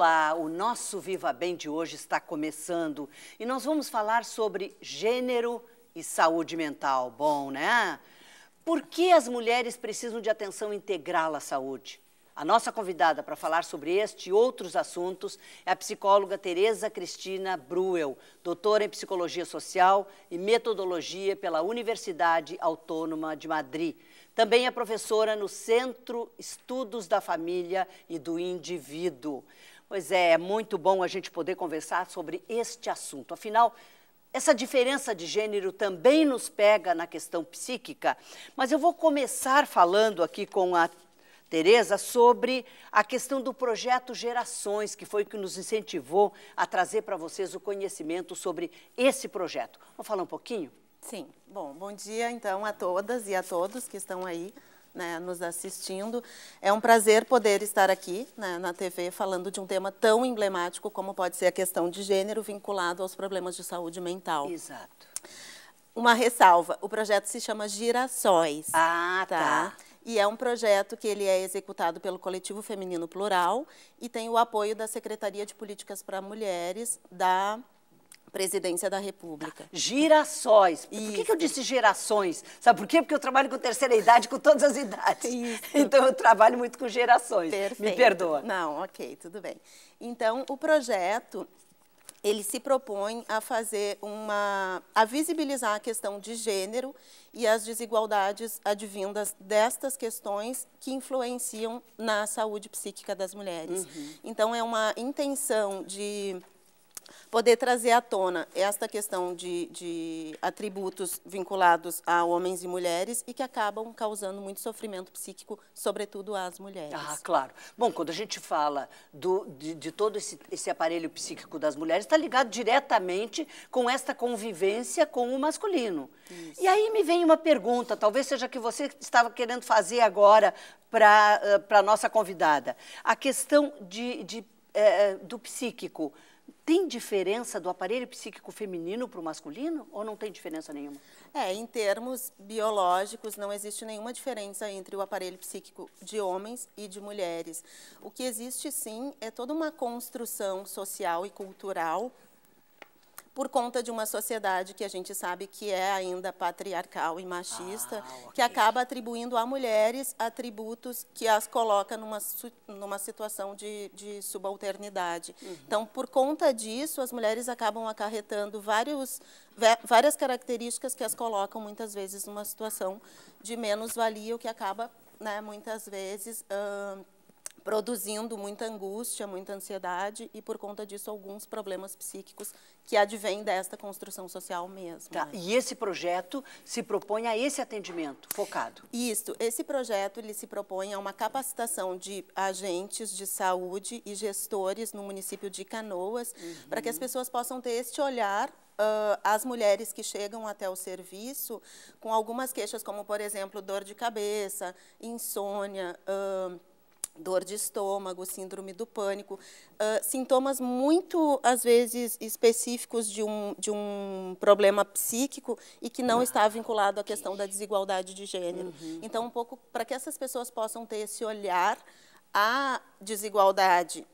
Olá, o nosso Viva Bem de hoje está começando e nós vamos falar sobre gênero e saúde mental. Bom, né? Por que as mulheres precisam de atenção integral à saúde? A nossa convidada para falar sobre este e outros assuntos é a psicóloga Tereza Cristina Bruel, doutora em Psicologia Social e Metodologia pela Universidade Autônoma de Madrid. Também é professora no Centro Estudos da Família e do Indivíduo. Pois é, é muito bom a gente poder conversar sobre este assunto. Afinal, essa diferença de gênero também nos pega na questão psíquica, mas eu vou começar falando aqui com a Tereza sobre a questão do projeto Gerações, que foi o que nos incentivou a trazer para vocês o conhecimento sobre esse projeto. Vamos falar um pouquinho? Sim. Bom, bom dia então a todas e a todos que estão aí né, nos assistindo. É um prazer poder estar aqui né, na TV falando de um tema tão emblemático como pode ser a questão de gênero vinculado aos problemas de saúde mental. Exato. Uma ressalva, o projeto se chama Girassóis. Ah, tá. tá? E é um projeto que ele é executado pelo Coletivo Feminino Plural e tem o apoio da Secretaria de Políticas para Mulheres da Presidência da República. Girassóis. Por Isso. que, que eu disse gerações? Sabe por quê? Porque eu trabalho com terceira idade, com todas as idades. Isso. Então eu trabalho muito com gerações. Perfeito. Me perdoa. Não, ok, tudo bem. Então o projeto ele se propõe a fazer uma a visibilizar a questão de gênero e as desigualdades advindas destas questões que influenciam na saúde psíquica das mulheres. Uhum. Então é uma intenção de poder trazer à tona esta questão de, de, atributos vinculados a homens e mulheres e que acabam causando muito sofrimento psíquico, sobretudo às mulheres. Ah, claro. Bom, quando a gente fala do, de, de, todo esse, esse, aparelho psíquico das mulheres, está ligado diretamente com esta convivência com o masculino. Isso. E aí me vem uma pergunta, talvez seja que você estava querendo fazer agora para eh, a nossa convidada. A questão de, de é, do psíquico tem diferença do aparelho psíquico feminino para o masculino ou não tem diferença nenhuma? É, em termos biológicos, não existe nenhuma diferença entre o aparelho psíquico de homens e de mulheres. O que existe sim é toda uma construção social e cultural por conta de uma sociedade que a gente sabe que é ainda patriarcal e machista, ah, okay. que acaba atribuindo a mulheres atributos que as coloca numa, numa situação de, de subalternidade. Uhum. Então, por conta disso, as mulheres acabam acarretando vários, várias características que as colocam muitas vezes numa situação de menos-valia, o que acaba, né, muitas vezes... Uh, produzindo muita angústia, muita ansiedade e, por conta disso, alguns problemas psíquicos que advêm desta construção social mesmo. Tá. Né? E esse projeto se propõe a esse atendimento focado? Isso. Esse projeto ele se propõe a uma capacitação de agentes de saúde e gestores no município de Canoas uhum. para que as uhum. pessoas possam ter este olhar as mulheres que chegam até o serviço com algumas queixas, como, por exemplo, dor de cabeça, insônia, dor de estômago, síndrome do pânico, uh, sintomas muito, às vezes, específicos de um, de um problema psíquico e que não está vinculado à questão da desigualdade de gênero. Uhum. Então, um pouco para que essas pessoas possam ter esse olhar à desigualdade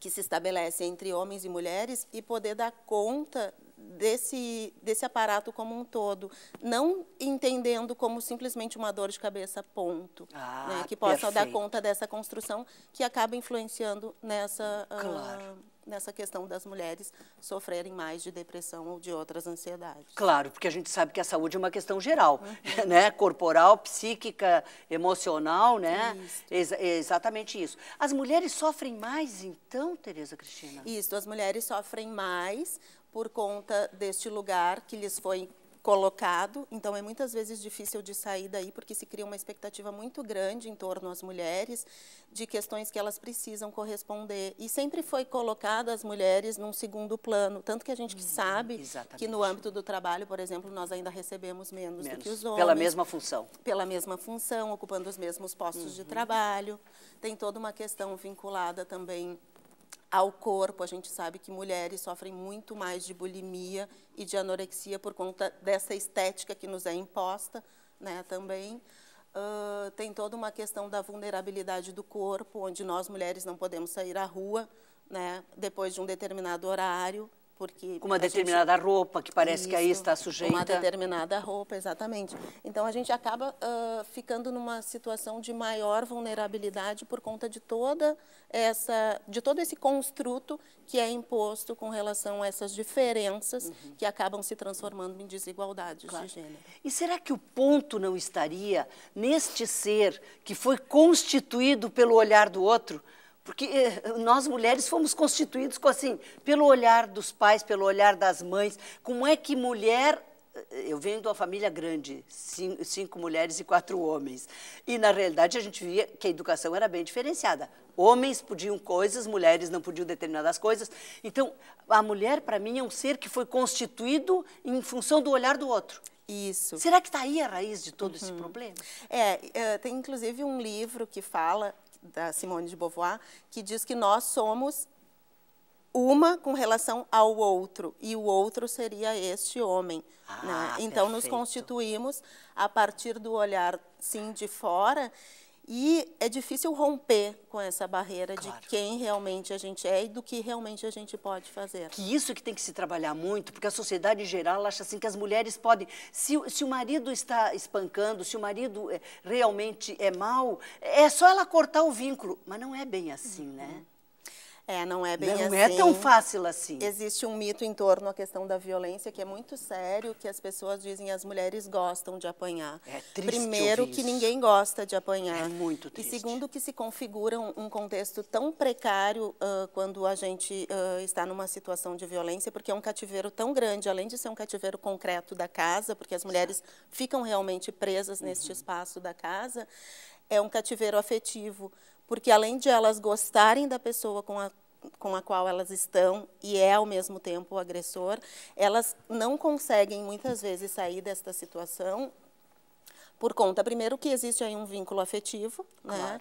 que se estabelece entre homens e mulheres e poder dar conta desse, desse aparato como um todo, não entendendo como simplesmente uma dor de cabeça, ponto. Ah, né, que possa perfeito. dar conta dessa construção que acaba influenciando nessa, ah, claro. uh, nessa questão das mulheres sofrerem mais de depressão ou de outras ansiedades. Claro, porque a gente sabe que a saúde é uma questão geral, uhum. né? corporal, psíquica, emocional, né? Ex exatamente isso. As mulheres sofrem mais, então, Tereza Cristina? Isso, as mulheres sofrem mais, por conta deste lugar que lhes foi colocado. Então, é muitas vezes difícil de sair daí, porque se cria uma expectativa muito grande em torno às mulheres, de questões que elas precisam corresponder. E sempre foi colocada as mulheres num segundo plano. Tanto que a gente hum, sabe exatamente. que no âmbito do trabalho, por exemplo, nós ainda recebemos menos, menos, do que os homens. Pela mesma função. Pela mesma função, ocupando os mesmos postos uhum. de trabalho. Tem toda uma questão vinculada também ao corpo. A gente sabe que mulheres sofrem muito mais de bulimia e de anorexia por conta dessa estética que nos é imposta né, também. Uh, tem toda uma questão da vulnerabilidade do corpo, onde nós mulheres não podemos sair à rua né, depois de um determinado horário porque com uma determinada gente... roupa que parece Isso, que aí está sujeita uma determinada roupa exatamente então a gente acaba uh, ficando numa situação de maior vulnerabilidade por conta de toda essa de todo esse construto que é imposto com relação a essas diferenças uhum. que acabam se transformando em desigualdades claro. de gênero e será que o ponto não estaria neste ser que foi constituído pelo olhar do outro porque eh, nós mulheres fomos constituídos com, assim, pelo olhar dos pais, pelo olhar das mães. Como é que mulher eh, eu venho de uma família grande, cinco, cinco, mulheres e quatro homens. E, na realidade, a gente via que a educação era bem diferenciada. Homens podiam coisas, mulheres não podiam determinadas coisas. Então, a mulher, para mim, é um ser que foi constituído em função do olhar do outro. Isso. Será que está aí a raiz de todo uhum. esse problema? É, eh, tem inclusive um livro que fala da Simone de Beauvoir, que diz que nós somos uma com relação ao outro, e o outro seria este homem. Ah, né? Então, perfeito. nos constituímos a partir do olhar, sim, de fora, e é difícil romper com essa barreira claro. de quem realmente a gente é e do que realmente a gente pode fazer. Que isso que tem que se trabalhar muito, porque a sociedade em geral acha assim que as mulheres podem. Se, se o marido está espancando, se o marido eh, realmente é mau, é só ela cortar o vínculo. Mas não é bem assim, né? uhum. né? É, não é bem não né, assim. Não é assim. tão fácil assim. Existe um mito em torno à questão da violência que é muito sério, que as pessoas dizem as mulheres gostam de apanhar. É triste Primeiro que ninguém gosta de apanhar. É muito triste. E segundo que se configura um, um contexto tão precário uh, quando a gente uh, está numa situação de violência, porque é um cativeiro tão grande, além de ser um cativeiro concreto da casa, porque as mulheres Exato. ficam realmente presas uhum. neste espaço da casa, é um cativeiro afetivo, porque além de elas gostarem da pessoa com a com a qual elas estão e é ao mesmo tempo o agressor, elas não conseguem muitas vezes sair desta situação por conta, primeiro, que existe aí um vínculo afetivo, né? claro. né?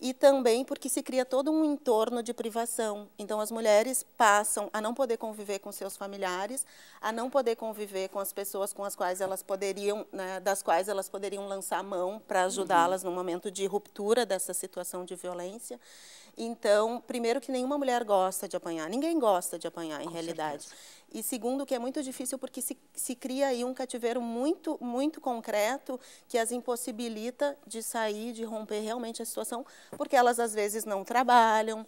e também porque se cria todo um entorno de privação. Então, as mulheres passam a não poder conviver com seus familiares, a não poder conviver com as pessoas com as quais elas poderiam, né, das quais elas poderiam lançar mão para ajudá-las uhum. no momento de ruptura dessa situação de violência. Então, primeiro que nenhuma mulher gosta de apanhar, ninguém gosta de apanhar, em com realidade. Certeza e segundo que é muito difícil porque se, se cria aí um cativeiro muito, muito concreto que as impossibilita de sair, de romper realmente a situação, porque elas às vezes não trabalham,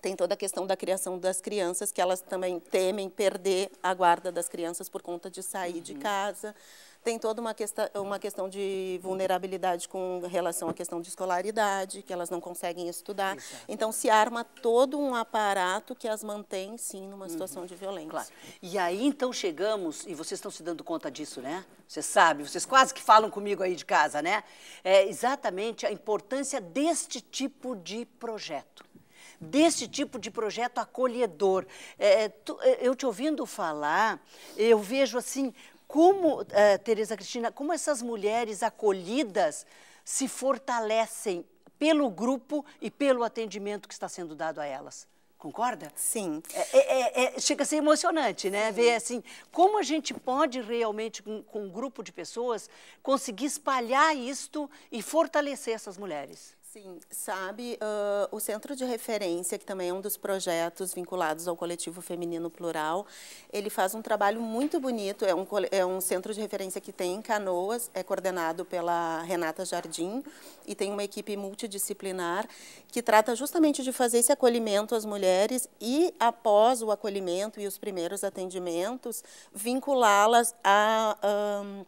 tem toda a questão da criação das crianças, que elas também temem perder a guarda das crianças por conta de sair uhum. de casa. Tem toda uma, questa, uma questão de vulnerabilidade com relação à questão de escolaridade, que elas não conseguem estudar. Exato. Então, se arma todo um aparato que as mantém, sim, numa uhum. situação uhum. de violência. Claro. E aí, então, chegamos, e vocês estão se dando conta disso, né? Você sabe, vocês quase que falam comigo aí de casa, né? É exatamente a importância deste tipo de projeto desse tipo de projeto acolhedor. É, é tu, é, eu te ouvindo falar, eu vejo assim como, uh, eh, Tereza Cristina, como essas mulheres acolhidas se fortalecem pelo grupo e pelo atendimento que está sendo dado a elas? Concorda? Sim. É, é, é, é, chega a ser emocionante, né? Sim. Ver assim, como a gente pode realmente, com, com um grupo de pessoas, conseguir espalhar isto e fortalecer essas mulheres. Sim, sabe, uh, o Centro de Referência, que também é um dos projetos vinculados ao Coletivo Feminino Plural, ele faz um trabalho muito bonito, é um, é um centro de referência que tem em Canoas, é coordenado pela Renata Jardim e tem uma equipe multidisciplinar que trata justamente de fazer esse acolhimento às mulheres e, após o acolhimento e os primeiros atendimentos, vinculá-las a... Ah,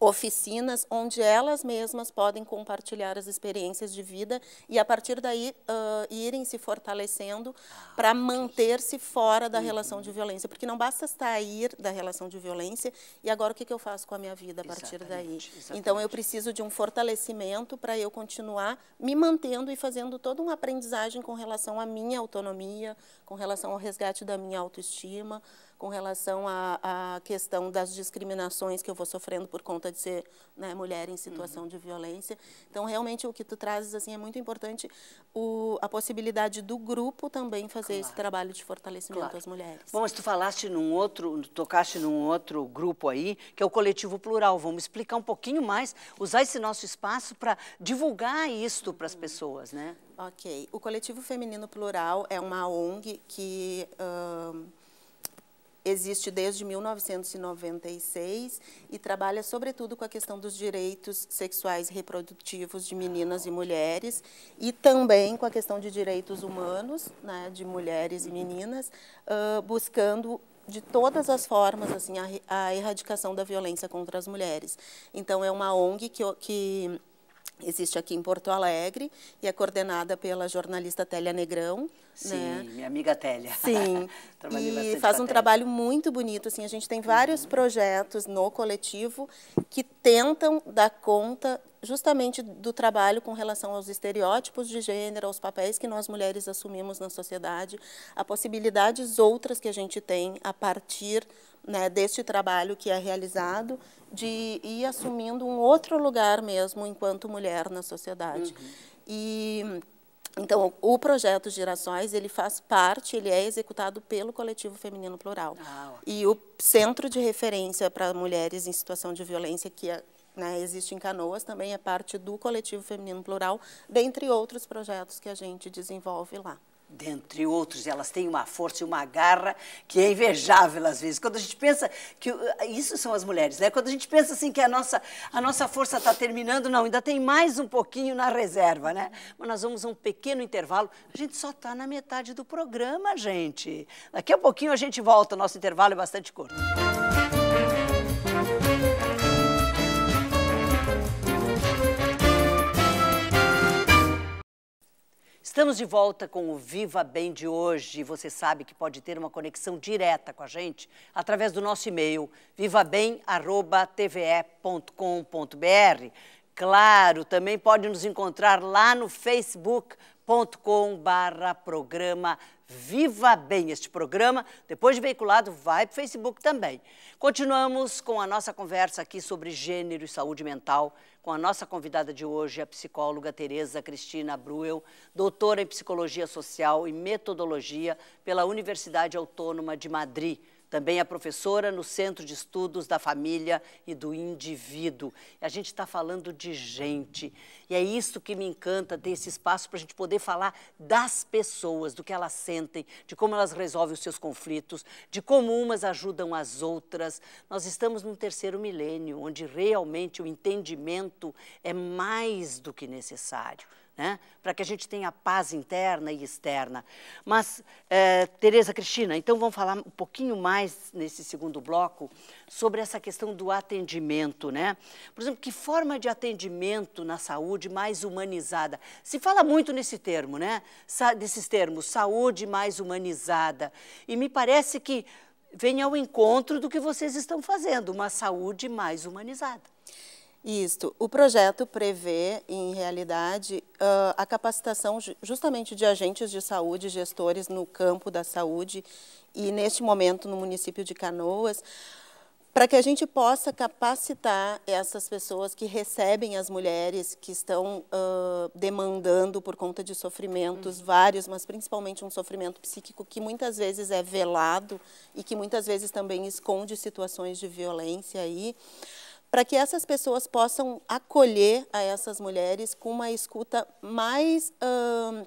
oficinas onde elas mesmas podem compartilhar as experiências de vida e a partir daí uh, irem se fortalecendo ah, para manter-se fora da relação uhum. de violência, porque não basta sair da relação de violência e agora o que, que eu faço com a minha vida a partir exatamente, daí? Exatamente. Então eu preciso de um fortalecimento para eu continuar me mantendo e fazendo toda uma aprendizagem com relação à minha autonomia, com relação ao resgate da minha autoestima, com relação à, à, questão das discriminações que eu vou sofrendo por conta de ser né, mulher em situação uhum. de violência. Então, realmente, o que tu trazes assim, é muito importante o, a possibilidade do grupo também fazer claro. esse trabalho de fortalecimento claro. das mulheres. Bom, mas tu falaste num outro, tocaste num outro grupo aí, que é o Coletivo Plural. Vamos explicar um pouquinho mais, usar esse nosso espaço para divulgar isto para as uhum. pessoas, né? Ok. O Coletivo Feminino Plural é uma ONG que... Uh, existe desde 1996 e trabalha sobretudo com a questão dos direitos sexuais e reprodutivos de meninas e mulheres e também com a questão de direitos humanos né, de mulheres e meninas, uh, buscando de todas as formas assim a, a, erradicação da violência contra as mulheres. Então é uma ONG que, que existe aqui em Porto Alegre e é coordenada pela jornalista Télia Negrão. Né? Sim, né? minha amiga Télia. Sim, e faz um trabalho muito bonito. Assim, a gente tem vários uhum. projetos no coletivo que tentam dar conta justamente do trabalho com relação aos estereótipos de gênero, aos papéis que nós mulheres assumimos na sociedade, a possibilidades outras que a gente tem a partir né, deste trabalho que é realizado, de ir assumindo um outro lugar mesmo enquanto mulher na sociedade. Uhum. E então, o projeto Gerações, ele faz parte, ele é executado pelo Coletivo Feminino Plural. Ah, e o centro de referência para mulheres em situação de violência que é né, existe em Canoas, também é parte do Coletivo Feminino Plural, dentre outros projetos que a gente desenvolve lá. Dentre outros, elas têm uma força e uma garra que é invejável às vezes. Quando a gente pensa que. Isso são as mulheres, né? Quando a gente pensa assim que a nossa, a nossa força está terminando, não, ainda tem mais um pouquinho na reserva, né? Mas nós vamos a um pequeno intervalo. A gente só está na metade do programa, gente. Daqui a pouquinho a gente volta, o nosso intervalo é bastante curto. Música Estamos de volta com o Viva Bem de hoje. Você sabe que pode ter uma conexão direta com a gente através do nosso e-mail vivabem@tve.com.br. Claro, também pode nos encontrar lá no facebook.com/barra programa Viva Bem. Este programa, depois de veiculado, vai para o Facebook também. Continuamos com a nossa conversa aqui sobre gênero e saúde mental, com a nossa convidada de hoje, a psicóloga Tereza Cristina Bruel, doutora em Psicologia Social e Metodologia pela Universidade Autônoma de Madrid. Também é professora no Centro de Estudos da Família e do Indivíduo. A gente está falando de gente. E é isso que me encanta ter esse espaço para a gente poder falar das pessoas, do que elas sentem, de como elas resolvem os seus conflitos, de como umas ajudam as outras. Nós estamos num terceiro milênio, onde realmente o entendimento é mais do que necessário né? para que a gente tenha paz interna e externa. Mas, é, eh, Tereza Cristina, então vamos falar um pouquinho mais nesse segundo bloco sobre essa questão do atendimento. Né? Por exemplo, que forma de atendimento na saúde mais humanizada? Se fala muito nesse termo, né? Sa desses termos, saúde mais humanizada. E me parece que vem ao encontro do que vocês estão fazendo, uma saúde mais humanizada. Isto, o projeto prevê, em realidade, a capacitação justamente de agentes de saúde, gestores no campo da saúde e, neste momento, no município de Canoas, para que a gente possa capacitar essas pessoas que recebem as mulheres que estão uh, demandando por conta de sofrimentos uhum. vários, mas principalmente um sofrimento psíquico que muitas vezes é velado e que muitas vezes também esconde situações de violência aí. E para que essas pessoas possam acolher a essas mulheres com uma escuta mais hum,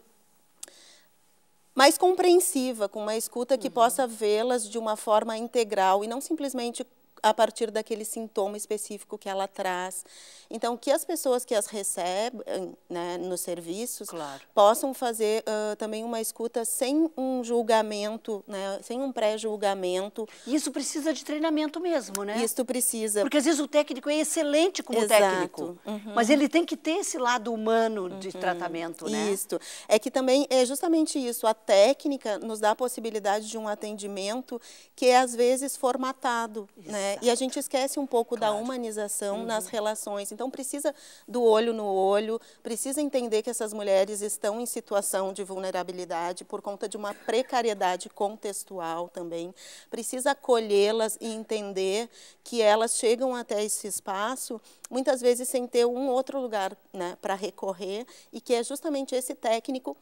mais compreensiva, com uma escuta que uhum. possa vê-las de uma forma integral e não simplesmente a partir daquele sintoma específico que ela traz. Então, que as pessoas que as recebem né, nos serviços claro. possam fazer uh, também uma escuta sem um julgamento, né, sem um pré-julgamento. Isso precisa de treinamento mesmo, né? Isso precisa. Porque às vezes o técnico é excelente como Exato. técnico, uhum. mas ele tem que ter esse lado humano de uhum. tratamento, né? Isso. É que também é justamente isso. A técnica nos dá a possibilidade de um atendimento que é às vezes formatado, né? Né? E a gente esquece um pouco claro. da humanização uhum. nas relações. Então precisa do olho no olho, precisa entender que essas mulheres estão em situação de vulnerabilidade por conta de uma precariedade contextual também. Precisa acolhê-las e entender que elas chegam até esse espaço muitas vezes sem ter um outro lugar, né, para recorrer e que é justamente esse técnico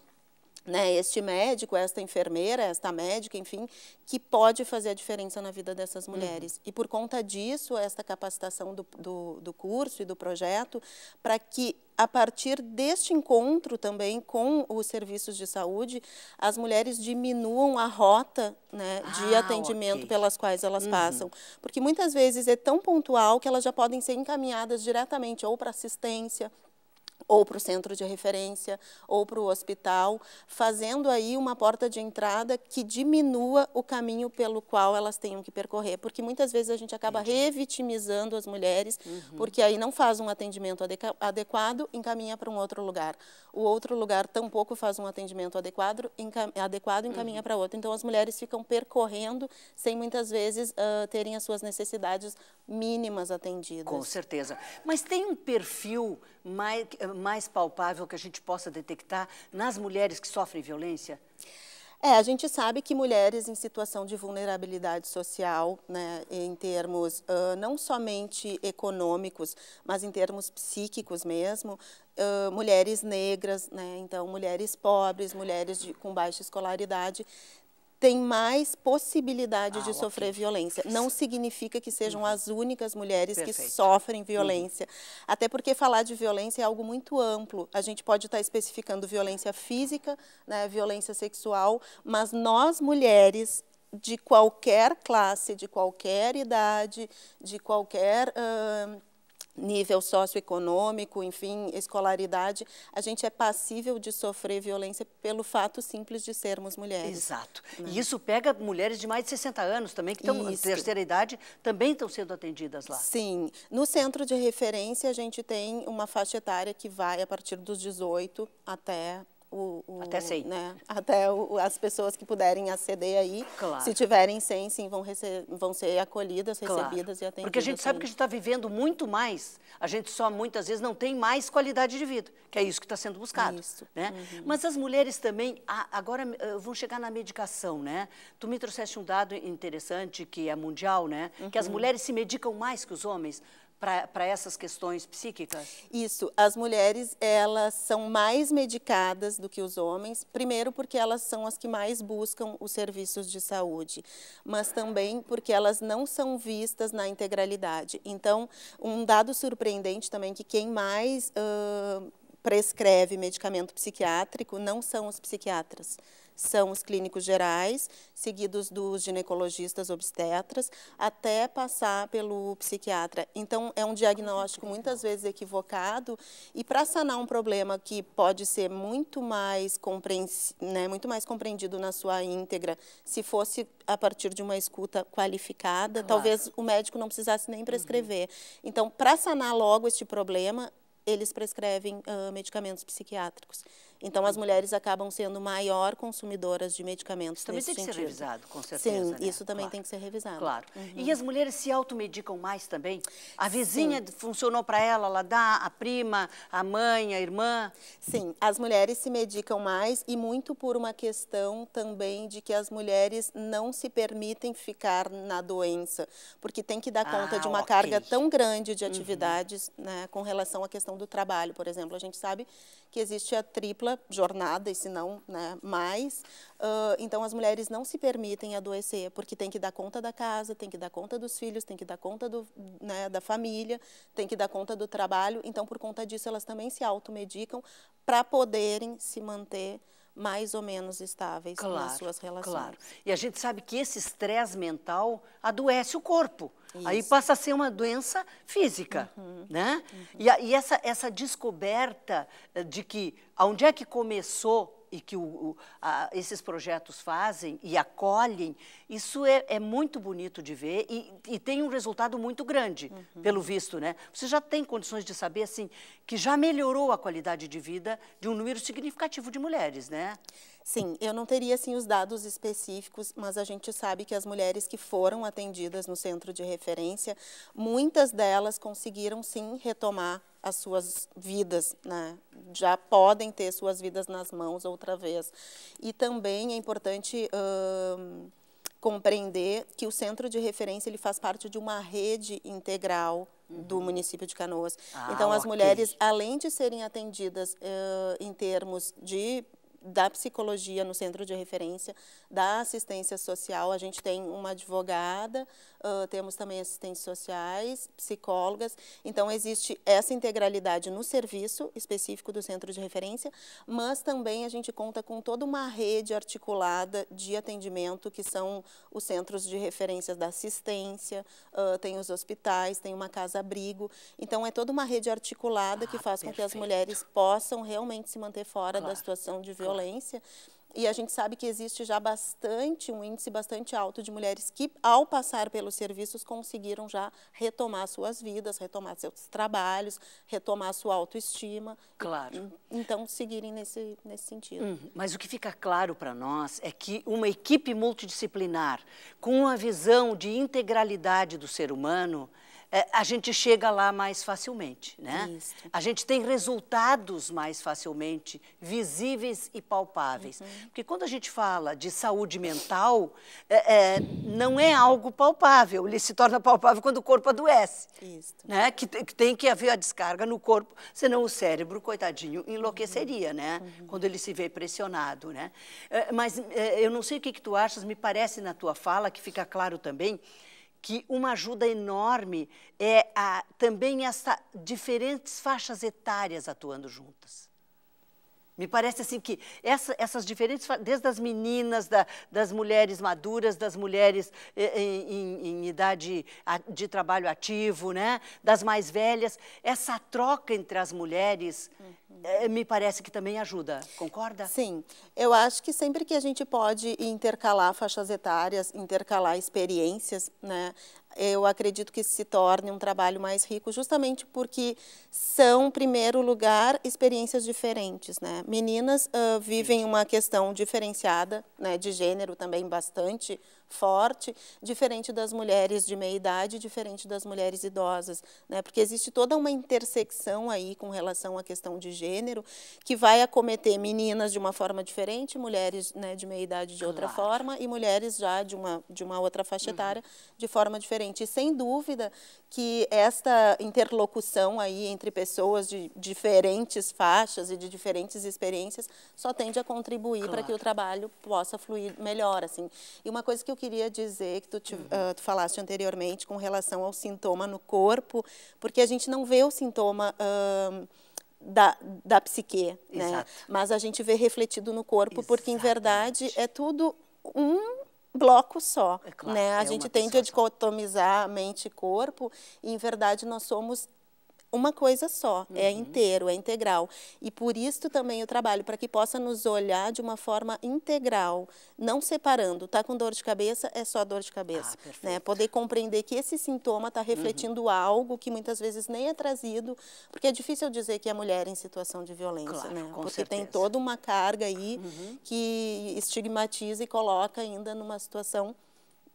né, este médico, esta enfermeira, esta médica, enfim, que pode fazer a diferença na vida dessas uhum. mulheres. Uhum. E por conta disso, esta capacitação do, do, do curso e do projeto, para que a partir deste encontro também com os serviços de saúde, as mulheres diminuam a rota né, de ah, atendimento okay. pelas quais elas uhum. passam. Porque muitas vezes é tão pontual que elas já podem ser encaminhadas diretamente ou para assistência, ou para o centro de referência, ou para o hospital, fazendo aí uma porta de entrada que diminua o caminho pelo qual elas tenham que percorrer, porque muitas vezes a gente acaba revitimizando as mulheres, uhum. porque aí não faz um atendimento adequado, encaminha para um outro lugar. O outro lugar tampouco faz um atendimento adequado, encam adequado encaminha uhum. para outro. Então as mulheres ficam percorrendo sem muitas vezes uh, terem as suas necessidades mínimas atendidas. Com certeza. Mas tem um perfil mais, mais palpável que a gente possa detectar nas mulheres que sofrem violência? É, a gente sabe que mulheres em situação de vulnerabilidade social, né, em termos uh, não somente econômicos, mas em termos psíquicos mesmo, uh, mulheres negras, né, então mulheres pobres, mulheres de, com baixa escolaridade, tem mais possibilidade ah, de sofrer violência. Não significa que sejam uhum. as únicas mulheres Perfeito. que sofrem uhum. violência. Uhum. Até porque falar de violência é algo muito amplo. A gente pode estar especificando violência física, né, violência sexual, mas nós mulheres de qualquer classe, de qualquer idade, de qualquer uh, nível socioeconômico, enfim, escolaridade, a gente é passível de sofrer violência pelo fato simples de sermos mulheres. Exato. Né? E isso pega mulheres de mais de 60 anos também, que estão em terceira idade, também estão sendo atendidas lá. Sim. No centro de referência, a gente tem uma faixa etária que vai a partir dos 18 até o, o, até sei. Né, até o, as pessoas que puderem aceder aí, claro. se tiverem sem, sim, vão, vão ser acolhidas, recebidas claro. e atendidas. Porque a gente sabe que a gente está vivendo muito mais, a gente só muitas vezes não tem mais qualidade de vida, que é isso que está sendo buscado. Isso. Né? Uhum. Mas as mulheres também, agora eh, vão chegar na medicação, né? Tu me trouxeste um dado interessante que é mundial, né? Uhum. Que as uhum. mulheres se medicam mais que os homens para essas questões psíquicas? Isso. As mulheres, elas são mais medicadas do que os homens, primeiro porque elas são as que mais buscam os serviços de saúde, mas também porque elas não são vistas na integralidade. Então, um dado surpreendente também é que quem mais uh, prescreve medicamento psiquiátrico não são os psiquiatras são os clínicos gerais, seguidos dos ginecologistas obstetras, até passar pelo psiquiatra. Então, é um diagnóstico muitas vezes equivocado e para sanar um problema que pode ser muito mais, né, muito mais compreendido na sua íntegra, se fosse a partir de uma escuta qualificada, claro. talvez o médico não precisasse nem prescrever. Uhum. Então, para sanar logo este problema, eles prescrevem uh, medicamentos psiquiátricos. Então, as mulheres acabam sendo maior consumidoras de medicamentos. Isso também tem que ser revisado, com certeza. Sim, né? isso também claro. tem que ser revisado. Claro. Uhum. E as mulheres se automedicam mais também? A vizinha Sim. funcionou para ela, ela dá, a prima, a mãe, a irmã? Sim, as mulheres se medicam mais e muito por uma questão também de que as mulheres não se permitem ficar na doença, porque tem que dar conta ah, de uma okay. carga tão grande de uhum. atividades uhum. né, com relação à questão do trabalho, por exemplo. A gente sabe que existe a tripla jornada, e se não né, mais. Uh, então, as mulheres não se permitem adoecer, porque tem que dar conta da casa, tem que dar conta dos filhos, tem que dar conta do, né, da família, tem que dar conta do trabalho. Então, por conta disso, elas também se automedicam para poderem se manter mais ou menos estáveis claro, nas suas relações. Claro. E a gente sabe que esse estresse mental adoece o corpo. Isso. Aí passa a ser uma doença física, uhum, né? Uhum. E, e essa, essa descoberta eh, de que onde é que começou e que o, o, a, esses projetos fazem e acolhem, isso é, é muito bonito de ver e, e, tem um resultado muito grande, uhum. pelo visto, né? Você já tem condições de saber, assim, que já melhorou a qualidade de vida de um número significativo de mulheres, né? Sim, eu não teria, assim, os dados específicos, mas a gente sabe que as mulheres que foram atendidas no centro de referência, muitas delas conseguiram, sim, retomar as suas vidas, né? já podem ter suas vidas nas mãos outra vez. E também é importante compreender que o centro de referência ele faz parte de uma rede integral uhum. do município de Canoas. Ah, então, as okay. mulheres, além de serem atendidas uh, em termos de da psicologia no centro de referência, da assistência social. A gente tem uma advogada, uh, temos também assistentes sociais, psicólogas. Então, existe essa integralidade no serviço específico do centro de referência, mas também a gente conta com toda uma rede articulada de atendimento, que são os centros de referência da assistência, uh, tem os hospitais, tem uma casa-abrigo. Então, é toda uma rede articulada ah, que faz perfeito. com que as mulheres possam realmente se manter fora claro. da situação de violência. Claro e a gente sabe que existe já bastante, um índice bastante alto de mulheres que, ao passar pelos serviços, conseguiram já retomar suas vidas, retomar seus trabalhos, retomar sua autoestima. Claro. E, então, seguirem nesse, nesse sentido. Uhum. Mas o que fica claro para nós é que uma equipe multidisciplinar, com uma visão de integralidade do ser humano, é, a gente chega lá mais facilmente, né? Isso. A gente tem resultados mais facilmente visíveis e palpáveis. Uhum. Porque quando a gente fala de saúde mental, é, é, não é algo palpável. Ele se torna palpável quando o corpo adoece, Isso. né? Que, que, tem que haver a descarga no corpo, senão o cérebro, coitadinho, enlouqueceria, uhum. né? Uhum. Quando ele se vê pressionado, né? É, mas é, eu não sei o que, que tu achas, me parece na tua fala que fica claro também que uma ajuda enorme é a, também essa diferentes faixas etárias atuando juntas. Me parece assim que essa, essas diferentes, desde as meninas, da, das mulheres maduras, das mulheres eh, em, em, em idade de trabalho ativo, né? das mais velhas, essa troca entre as mulheres eh, me parece que também ajuda, concorda? Sim, eu acho que sempre que a gente pode intercalar faixas etárias, intercalar experiências, né, eu acredito que se torne um trabalho mais rico, justamente porque são, em primeiro lugar, experiências diferentes. Né? Meninas uh, vivem uma questão diferenciada, né, de gênero também bastante forte, diferente das mulheres de meia idade, diferente das mulheres idosas, né? Porque existe toda uma intersecção aí com relação à questão de gênero que vai acometer meninas de uma forma diferente, mulheres né, de meia idade de outra claro. forma e mulheres já de uma de uma outra faixa uhum. etária de forma diferente. E sem dúvida que esta interlocução aí entre pessoas de diferentes faixas e de diferentes experiências só tende a contribuir claro. para que o trabalho possa fluir melhor, assim. E uma coisa que eu queria dizer, que tu, te, uhum. uh, tu falaste anteriormente com relação ao sintoma no corpo, porque a gente não vê o sintoma... Uh, da, da psique, né? Mas a gente vê refletido no corpo, Exatamente. porque em verdade é tudo um bloco só. É claro, né? A é gente tende a dicotomizar mente e corpo, e em verdade nós somos uma coisa só, é uhum. é inteiro, é integral. E por isso também o trabalho, para que possa nos olhar de uma forma integral, não separando. Tá com dor de cabeça, é só dor de cabeça. Ah, né? Poder compreender que esse sintoma está refletindo uhum. algo que muitas vezes nem é trazido, porque é difícil dizer que é mulher em situação de violência, claro, né? Porque certeza. tem toda uma carga aí uhum. que estigmatiza e coloca ainda numa situação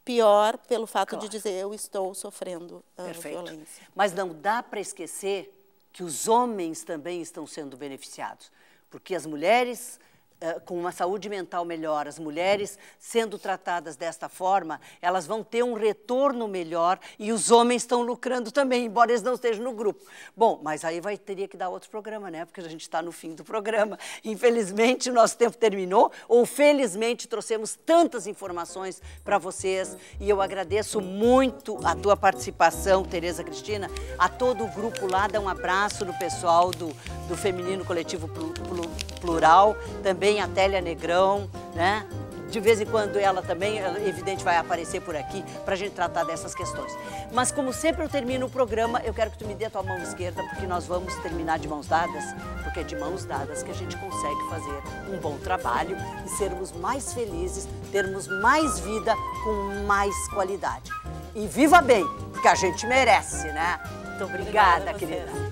pior pelo fato claro. de dizer eu estou sofrendo Perfeito. violência. Mas não dá para esquecer que os homens também estão sendo beneficiados, porque as mulheres eh, com uma saúde mental melhor, as mulheres sendo tratadas desta forma, elas vão ter um retorno melhor e os homens estão lucrando também, embora eles não estejam no grupo. Bom, mas aí vai teria que dar outro programa, né? Porque a gente está no fim do programa. Infelizmente, o nosso tempo terminou, ou felizmente trouxemos tantas informações para vocês e eu agradeço muito a tua participação, Tereza Cristina, a todo o grupo lá, dá um abraço no pessoal do, do Feminino Coletivo Plural, também também a Télia Negrão, né? De vez em quando ela também, evidente, vai aparecer por aqui para a gente tratar dessas questões. Mas como sempre eu termino o programa, eu quero que tu me dê a tua mão esquerda, porque nós vamos terminar de mãos dadas, porque é de mãos dadas que a gente consegue fazer um bom trabalho e sermos mais felizes, termos mais vida com mais qualidade. E viva bem, porque a gente merece, né? Muito obrigada, obrigada querida.